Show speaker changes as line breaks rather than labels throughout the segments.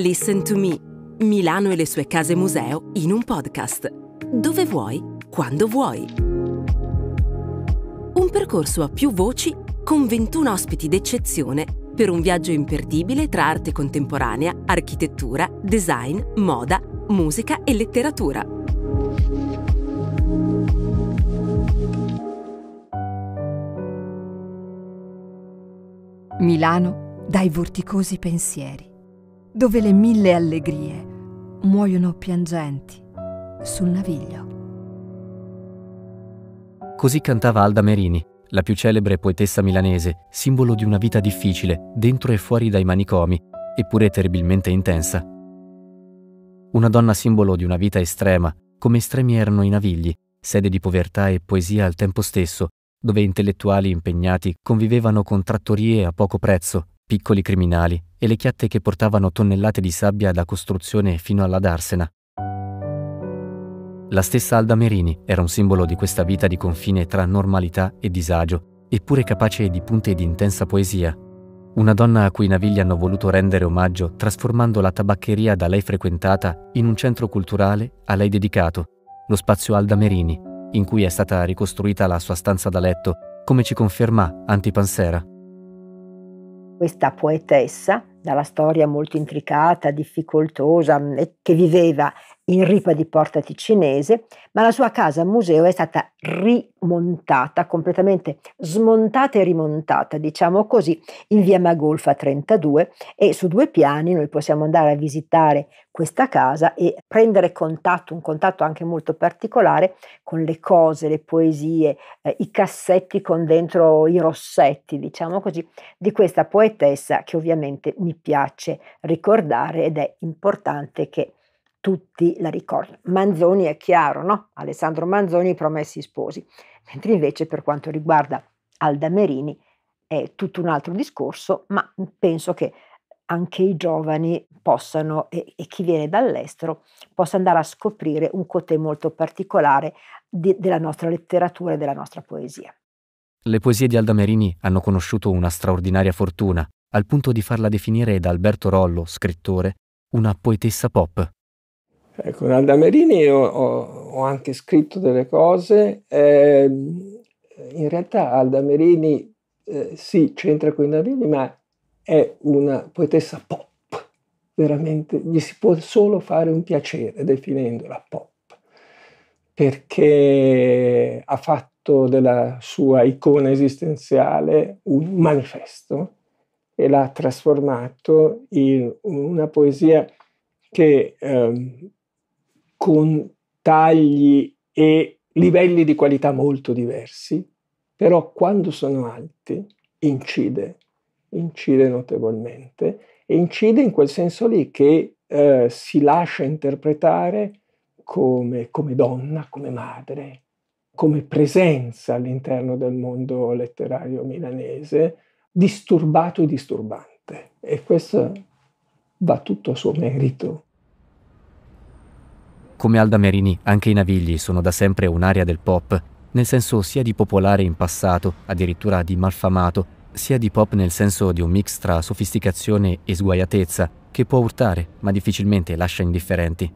Listen to Me. Milano e le sue case museo in un podcast. Dove vuoi, quando vuoi. Un percorso a più voci con 21 ospiti d'eccezione per un viaggio imperdibile tra arte contemporanea, architettura, design, moda, musica e letteratura. Milano dai vorticosi pensieri dove le mille allegrie muoiono piangenti sul naviglio.
Così cantava Alda Merini, la più celebre poetessa milanese, simbolo di una vita difficile, dentro e fuori dai manicomi, eppure terribilmente intensa. Una donna simbolo di una vita estrema, come estremi erano i navigli, sede di povertà e poesia al tempo stesso, dove intellettuali impegnati convivevano con trattorie a poco prezzo, piccoli criminali e le chiatte che portavano tonnellate di sabbia da costruzione fino alla darsena. La stessa Alda Merini era un simbolo di questa vita di confine tra normalità e disagio, eppure capace di punte di intensa poesia. Una donna a cui i Navigli hanno voluto rendere omaggio trasformando la tabaccheria da lei frequentata in un centro culturale a lei dedicato, lo spazio Alda Merini, in cui è stata ricostruita la sua stanza da letto, come ci conferma Antipansera
questa poetessa, dalla storia molto intricata, difficoltosa mm, che viveva in ripa di Porta Ticinese, ma la sua casa museo è stata rimontata, completamente smontata e rimontata, diciamo così, in via Magolfa 32 e su due piani noi possiamo andare a visitare questa casa e prendere contatto, un contatto anche molto particolare con le cose, le poesie, eh, i cassetti con dentro i rossetti, diciamo così, di questa poetessa che ovviamente mi piace ricordare ed è importante che tutti la ricordano. Manzoni è chiaro, no? Alessandro Manzoni, Promessi Sposi. Mentre invece per quanto riguarda Alda Merini è tutto un altro discorso, ma penso che anche i giovani possano e, e, chi viene dall'estero possa andare a scoprire un cotè molto particolare di, della nostra letteratura e della nostra poesia.
Le poesie di Alda Merini hanno conosciuto una straordinaria fortuna, al punto di farla definire da Alberto Rollo, scrittore, una poetessa pop.
Ecco, con Aldamerini ho, ho, anche scritto delle cose. Eh, in realtà Aldamerini eh, sì, c'entra con i Navini, ma è una poetessa pop, veramente, gli si può solo fare un piacere definendola pop, perché ha fatto della sua icona esistenziale un manifesto e l'ha trasformato in una poesia che eh, con tagli e livelli di qualità molto diversi, però quando sono alti incide, incide notevolmente e incide in quel senso lì che eh, si lascia interpretare come, come donna, come madre, come presenza all'interno del mondo letterario milanese, disturbato e disturbante. E questo va tutto a suo merito.
Come Alda Merini, anche i Navigli sono da sempre un'area del pop, nel senso sia di popolare in passato, addirittura di malfamato, sia di pop nel senso di un mix tra sofisticazione e sguaiatezza, che può urtare, ma difficilmente lascia indifferenti.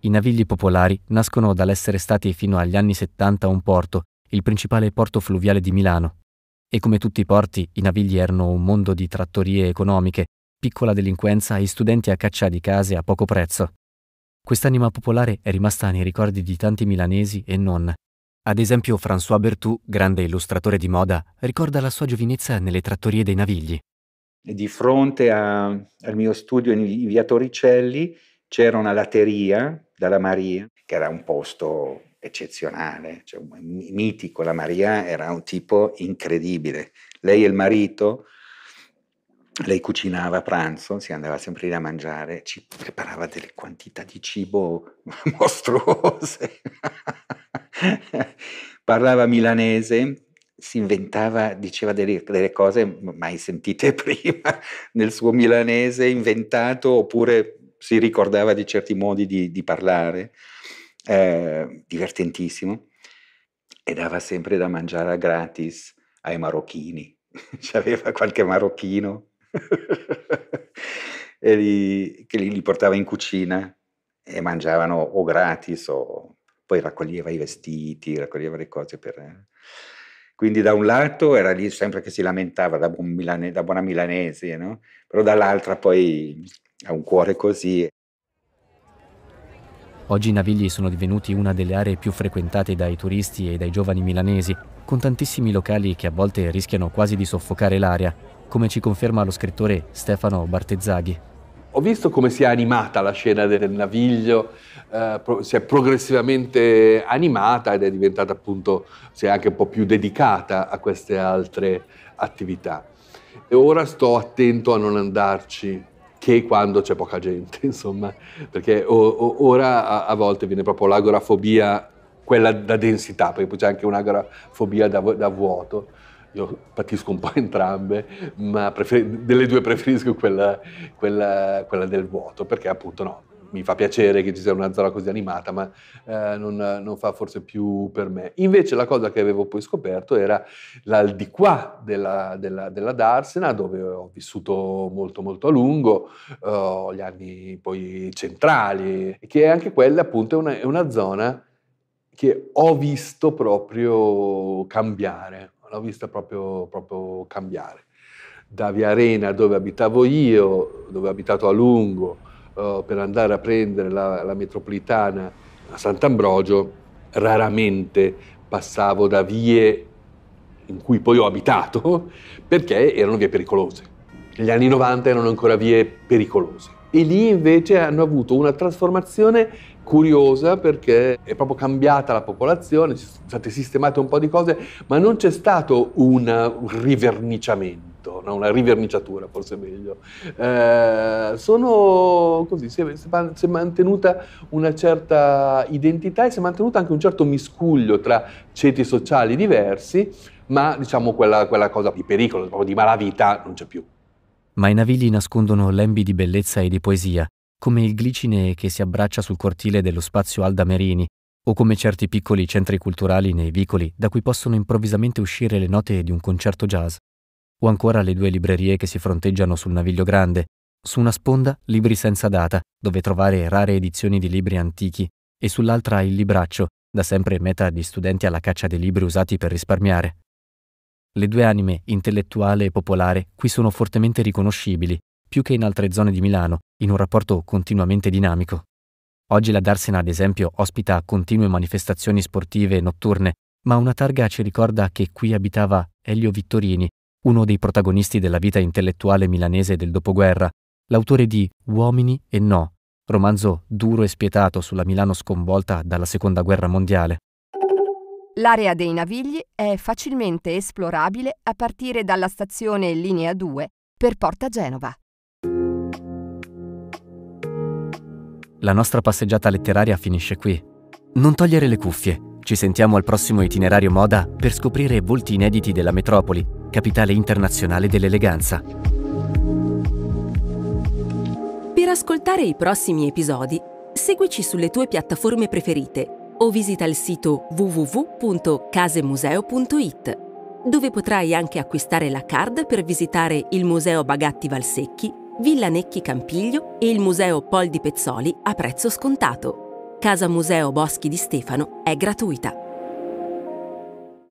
I navigli popolari nascono dall'essere stati fino agli anni 70 un porto, il principale porto fluviale di Milano. E come tutti i porti, i navigli erano un mondo di trattorie economiche, piccola delinquenza e studenti a caccia di case a poco prezzo. Quest'anima popolare è rimasta nei ricordi di tanti milanesi e non. Ad esempio François Berthoud, grande illustratore di moda, ricorda la sua giovinezza nelle trattorie dei Navigli.
Di fronte a, al mio studio in via Torricelli c'era una lateria dalla Maria, che era un posto eccezionale, cioè, mitico. La Maria era un tipo incredibile. Lei e il marito lei cucinava a pranzo, si andava sempre lì a mangiare, ci preparava delle quantità di cibo mostruose. Parlava milanese, si inventava, diceva delle, delle, cose mai sentite prima nel suo milanese inventato oppure si ricordava di certi modi di, di parlare, eh, divertentissimo, e dava sempre da mangiare gratis ai marocchini, c'aveva qualche marocchino e li, che li, li, portava in cucina e mangiavano o gratis o poi raccoglieva i vestiti, raccoglieva le cose per... Quindi da un lato era lì sempre che si lamentava da, buon milane, da buona milanese, no? però dall'altra poi ha un cuore così.
Oggi i Navigli sono divenuti una delle aree più frequentate dai turisti e dai giovani milanesi, con tantissimi locali che a volte rischiano quasi di soffocare l'aria, come ci conferma lo scrittore Stefano Bartezzaghi.
Ho visto come si è animata la scena del naviglio, eh, si è progressivamente animata ed è diventata appunto, si è anche un po' più dedicata a queste altre attività. E ora sto attento a non andarci che quando c'è poca gente, insomma, perché o, o, ora a, a, volte viene proprio l'agorafobia, quella da densità, perché poi c'è anche un'agorafobia da, da vuoto, io patisco un po' entrambe, ma prefer- delle due preferisco quella, quella, quella, del vuoto, perché appunto no, mi fa piacere che ci sia una zona così animata, ma eh, non, non, fa forse più per me. Invece la cosa che avevo poi scoperto era l'aldiquà della, della, della Darsena, dove ho vissuto molto molto a lungo, eh, gli anni poi centrali, che è anche quella appunto è una, è una zona che ho visto proprio cambiare l'ho vista proprio, proprio cambiare. Da Via Arena, dove abitavo io, dove ho abitato a lungo, eh, per andare a prendere la, la metropolitana a Sant'Ambrogio, raramente passavo da vie in cui poi ho abitato, perché erano vie pericolose. Negli anni 90 erano ancora vie pericolose. E lì invece hanno avuto una trasformazione curiosa perché è proprio cambiata la popolazione, sono state sistemate un po' di cose, ma non c'è stato un riverniciamento. No, una riverniciatura forse meglio. Eh, sono così, si è, si è, mantenuta una certa identità e si è mantenuto anche un certo miscuglio tra ceti sociali diversi, ma diciamo quella, quella cosa di pericolo, di malavita non c'è più
ma i navigli nascondono lembi di bellezza e di poesia, come il glicine che si abbraccia sul cortile dello spazio Alda Merini, o come certi piccoli centri culturali nei vicoli da cui possono improvvisamente uscire le note di un concerto jazz, o ancora le due librerie che si fronteggiano sul Naviglio Grande, su una sponda libri senza data, dove trovare rare edizioni di libri antichi, e sull'altra il libraccio, da sempre meta di studenti alla caccia dei libri usati per risparmiare. Le due anime, intellettuale e popolare, qui sono fortemente riconoscibili, più che in altre zone di Milano, in un rapporto continuamente dinamico. Oggi la Darsena, ad esempio, ospita continue manifestazioni sportive e notturne, ma una targa ci ricorda che qui abitava Elio Vittorini, uno dei protagonisti della vita intellettuale milanese del dopoguerra, l'autore di Uomini e No, romanzo duro e spietato sulla Milano sconvolta dalla Seconda Guerra Mondiale.
L'area dei Navigli è facilmente esplorabile a partire dalla stazione Linea 2 per Porta Genova.
La nostra passeggiata letteraria finisce qui. Non togliere le cuffie. Ci sentiamo al prossimo itinerario moda per scoprire volti inediti della metropoli, capitale internazionale dell'eleganza.
Per ascoltare i prossimi episodi, seguici sulle tue piattaforme preferite o visita il sito www.casemuseo.it, dove potrai anche acquistare la card per visitare il Museo Bagatti Valsecchi, Villa Necchi Campiglio e il Museo Pol di Pezzoli a prezzo scontato. Casa Museo Boschi di Stefano è gratuita.